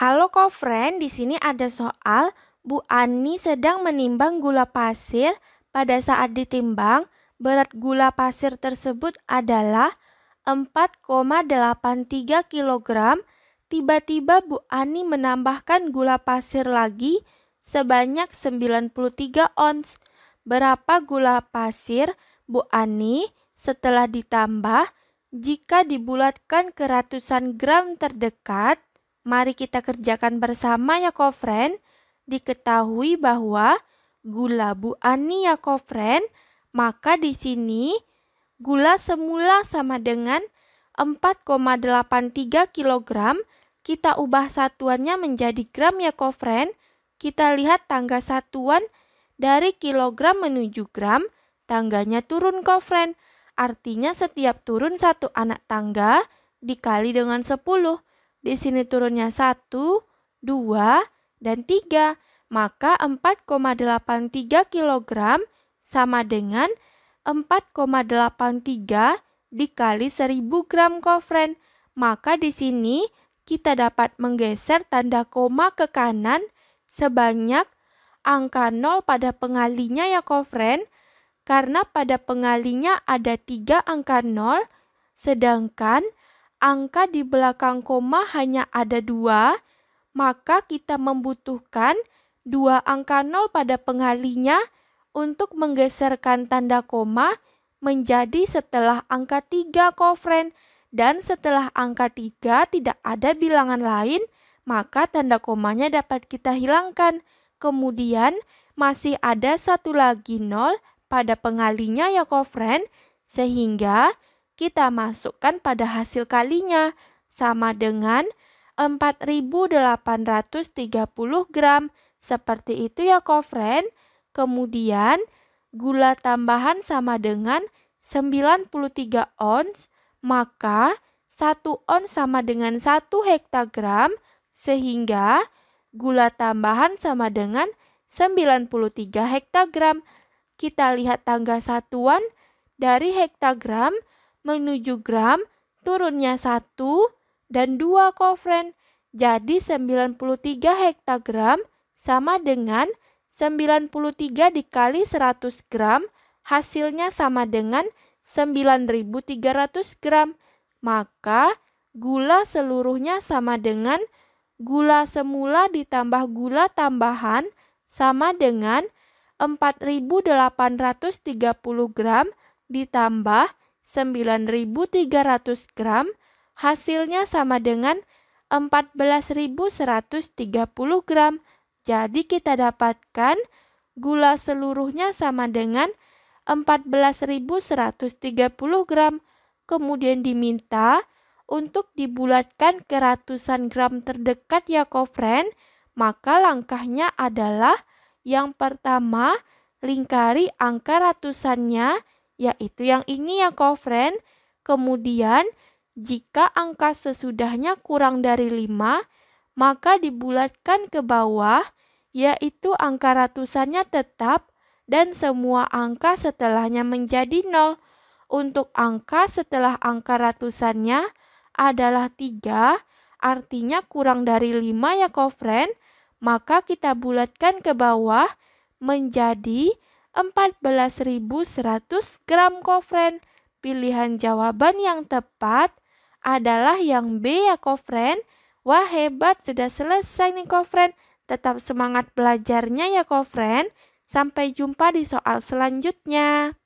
Halo friend. di sini ada soal Bu Ani sedang menimbang gula pasir. Pada saat ditimbang, berat gula pasir tersebut adalah 4,83 kg. Tiba-tiba Bu Ani menambahkan gula pasir lagi sebanyak 93 ons. Berapa gula pasir Bu Ani setelah ditambah jika dibulatkan ke ratusan gram terdekat? Mari kita kerjakan bersama ya kofren. Diketahui bahwa gula ani ya kofren, maka di sini gula semula sama dengan 4,83 kg. Kita ubah satuannya menjadi gram ya kofren. Kita lihat tangga satuan dari kilogram menuju gram, tangganya turun kofren. Artinya setiap turun satu anak tangga dikali dengan 10. Di sini turunnya 1, 2, dan 3. Maka 4,83 kg sama dengan 4,83 dikali 1000 gram kofren. Maka di sini kita dapat menggeser tanda koma ke kanan sebanyak angka 0 pada pengalinya ya kofren. karena pada pengalinya ada 3 angka 0 sedangkan angka di belakang koma hanya ada dua, maka kita membutuhkan dua angka nol pada pengalinya untuk menggeserkan tanda koma menjadi setelah angka tiga, kofren dan setelah angka tiga tidak ada bilangan lain, maka tanda komanya dapat kita hilangkan. Kemudian masih ada satu lagi nol pada pengalinya ya kofren, sehingga kita masukkan pada hasil kalinya sama dengan 4830 gram. Seperti itu ya kofren. Kemudian gula tambahan sama dengan 93 ons, maka 1 ons sama dengan 1 hektagram sehingga gula tambahan sama dengan 93 hektagram. Kita lihat tangga satuan dari hektagram menuju gram, turunnya 1 dan 2 kofren. Jadi 93 hektogram sama dengan 93 dikali 100 gram, hasilnya sama dengan 9.300 gram. Maka gula seluruhnya sama dengan gula semula ditambah gula tambahan sama dengan 4.830 gram ditambah 9.300 gram, hasilnya sama dengan 14.130 gram. Jadi kita dapatkan gula seluruhnya sama dengan 14.130 gram. Kemudian diminta untuk dibulatkan ke ratusan gram terdekat ya kofren, maka langkahnya adalah yang pertama lingkari angka ratusannya yaitu yang ini ya kofren. Kemudian, jika angka sesudahnya kurang dari 5, maka dibulatkan ke bawah, yaitu angka ratusannya tetap dan semua angka setelahnya menjadi 0. Untuk angka setelah angka ratusannya adalah 3, artinya kurang dari 5 ya kofren, maka kita bulatkan ke bawah menjadi 14.100 gram kofren. Pilihan jawaban yang tepat adalah yang B ya kofren. Wah hebat sudah selesai nih kofren. Tetap semangat belajarnya ya kofren. Sampai jumpa di soal selanjutnya.